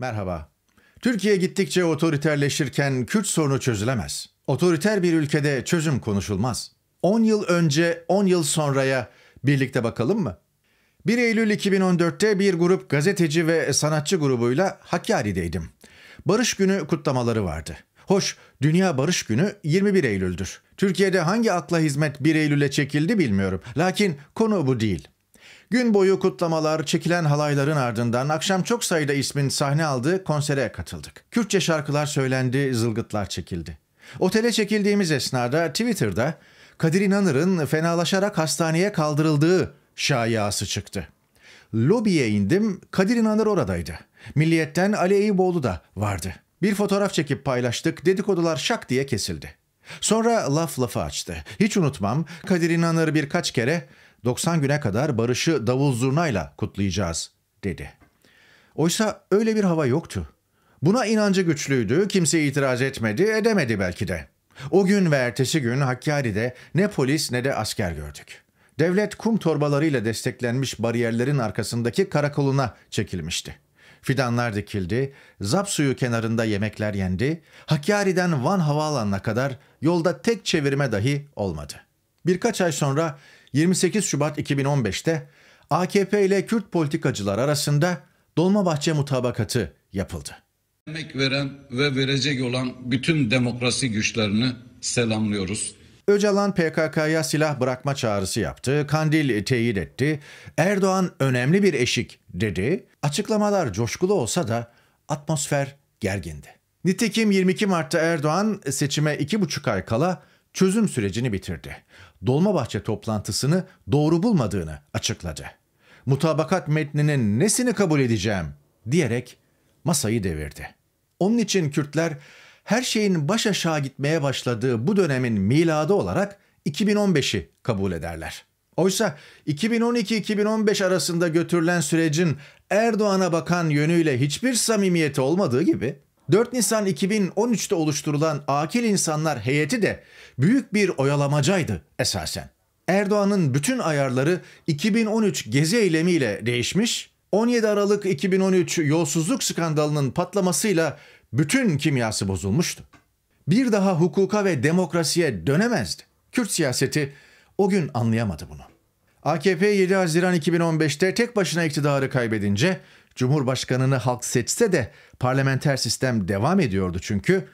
Merhaba. Türkiye gittikçe otoriterleşirken Kürt sorunu çözülemez. Otoriter bir ülkede çözüm konuşulmaz. 10 yıl önce 10 yıl sonraya birlikte bakalım mı? 1 Eylül 2014'te bir grup gazeteci ve sanatçı grubuyla Hakkari'deydim. Barış Günü kutlamaları vardı. Hoş, Dünya Barış Günü 21 Eylül'dür. Türkiye'de hangi akla hizmet 1 Eylül'e çekildi bilmiyorum. Lakin konu bu değil. Gün boyu kutlamalar, çekilen halayların ardından akşam çok sayıda ismin sahne aldığı konsere katıldık. Kürtçe şarkılar söylendi, zılgıtlar çekildi. Otele çekildiğimiz esnada Twitter'da Kadir İnanır'ın fenalaşarak hastaneye kaldırıldığı şayiası çıktı. Lobiye indim, Kadir İnanır oradaydı. Milliyetten Ali Eyüboğlu da vardı. Bir fotoğraf çekip paylaştık, dedikodular şak diye kesildi. Sonra laf lafı açtı. Hiç unutmam, Kadir İnanır birkaç kere 90 güne kadar barışı davul zurnayla kutlayacağız dedi. Oysa öyle bir hava yoktu. Buna inancı güçlüydü, kimse itiraz etmedi, edemedi belki de. O gün ve ertesi gün Hakkari'de ne polis ne de asker gördük. Devlet kum torbalarıyla desteklenmiş bariyerlerin arkasındaki karakoluna çekilmişti. Fidanlar dikildi, zap suyu kenarında yemekler yendi, Hakkari'den Van Havaalanı'na kadar yolda tek çevirme dahi olmadı. Birkaç ay sonra 28 Şubat 2015'te AKP ile Kürt politikacılar arasında Dolmabahçe mutabakatı yapıldı. Emek veren ve verecek olan bütün demokrasi güçlerini selamlıyoruz. Öcalan PKK'ya silah bırakma çağrısı yaptı, Kandil teyit etti, Erdoğan önemli bir eşik dedi. Açıklamalar coşkulu olsa da atmosfer gergindi. Nitekim 22 Mart'ta Erdoğan seçime 2,5 ay kala çözüm sürecini bitirdi. Dolmabahçe toplantısını doğru bulmadığını açıkladı. Mutabakat metninin nesini kabul edeceğim diyerek masayı devirdi. Onun için Kürtler her şeyin baş aşağı gitmeye başladığı bu dönemin miladı olarak 2015'i kabul ederler. Oysa 2012-2015 arasında götürülen sürecin Erdoğan'a bakan yönüyle hiçbir samimiyeti olmadığı gibi 4 Nisan 2013'te oluşturulan Akil İnsanlar heyeti de büyük bir oyalamacaydı esasen. Erdoğan'ın bütün ayarları 2013 gezi eylemiyle değişmiş, 17 Aralık 2013 yolsuzluk skandalının patlamasıyla bütün kimyası bozulmuştu. Bir daha hukuka ve demokrasiye dönemezdi. Kürt siyaseti o gün anlayamadı bunu. AKP 7 Haziran 2015'te tek başına iktidarı kaybedince Cumhurbaşkanını halk seçse de parlamenter sistem devam ediyordu çünkü.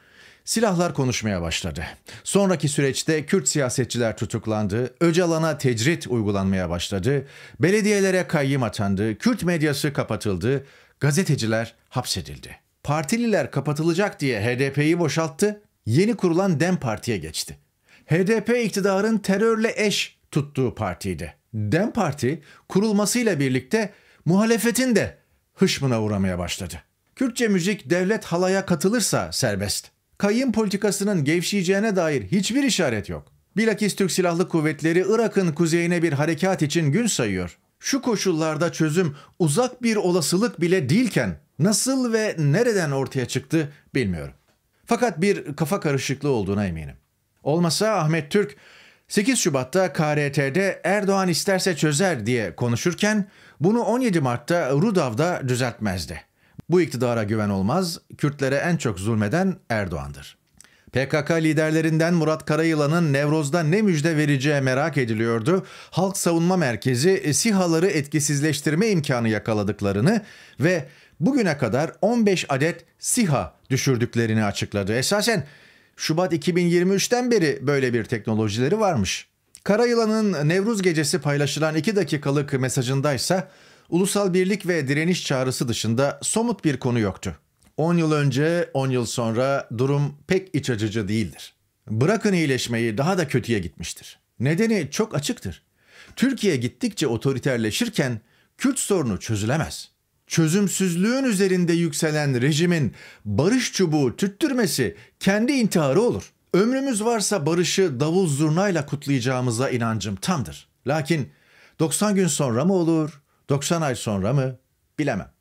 Silahlar konuşmaya başladı. Sonraki süreçte Kürt siyasetçiler tutuklandı, Öcalan'a tecrit uygulanmaya başladı, belediyelere kayyım atandı, Kürt medyası kapatıldı, gazeteciler hapsedildi. Partililer kapatılacak diye HDP'yi boşalttı, yeni kurulan DEM Parti'ye geçti. HDP iktidarın terörle eş tuttuğu partiydi. DEM Parti kurulmasıyla birlikte muhalefetin de hışmına uğramaya başladı. Kürtçe müzik devlet halaya katılırsa serbest. Kayın politikasının gevşeyeceğine dair hiçbir işaret yok. Bilakis Türk Silahlı Kuvvetleri Irak'ın kuzeyine bir harekat için gün sayıyor. Şu koşullarda çözüm uzak bir olasılık bile değilken nasıl ve nereden ortaya çıktı bilmiyorum. Fakat bir kafa karışıklığı olduğuna eminim. Olmasa Ahmet Türk 8 Şubat'ta KRT'de Erdoğan isterse çözer diye konuşurken bunu 17 Mart'ta Rudav'da düzeltmezdi. Bu iktidara güven olmaz, Kürtlere en çok zulmeden Erdoğan'dır. PKK liderlerinden Murat Karayılan'ın Nevroz'da ne müjde vereceği merak ediliyordu. Halk Savunma Merkezi e, SİHA'ları etkisizleştirme imkanı yakaladıklarını ve bugüne kadar 15 adet SİHA düşürdüklerini açıkladı. Esasen Şubat 2023'ten beri böyle bir teknolojileri varmış. Kara Yılan'ın Nevruz gecesi paylaşılan 2 dakikalık mesajındaysa ulusal birlik ve direniş çağrısı dışında somut bir konu yoktu. 10 yıl önce, 10 yıl sonra durum pek iç acıcı değildir. Bırakın iyileşmeyi daha da kötüye gitmiştir. Nedeni çok açıktır. Türkiye gittikçe otoriterleşirken Kürt sorunu çözülemez çözümsüzlüğün üzerinde yükselen rejimin barış çubuğu tüttürmesi kendi intiharı olur. Ömrümüz varsa barışı davul zurnayla kutlayacağımıza inancım tamdır. Lakin 90 gün sonra mı olur, 90 ay sonra mı bilemem.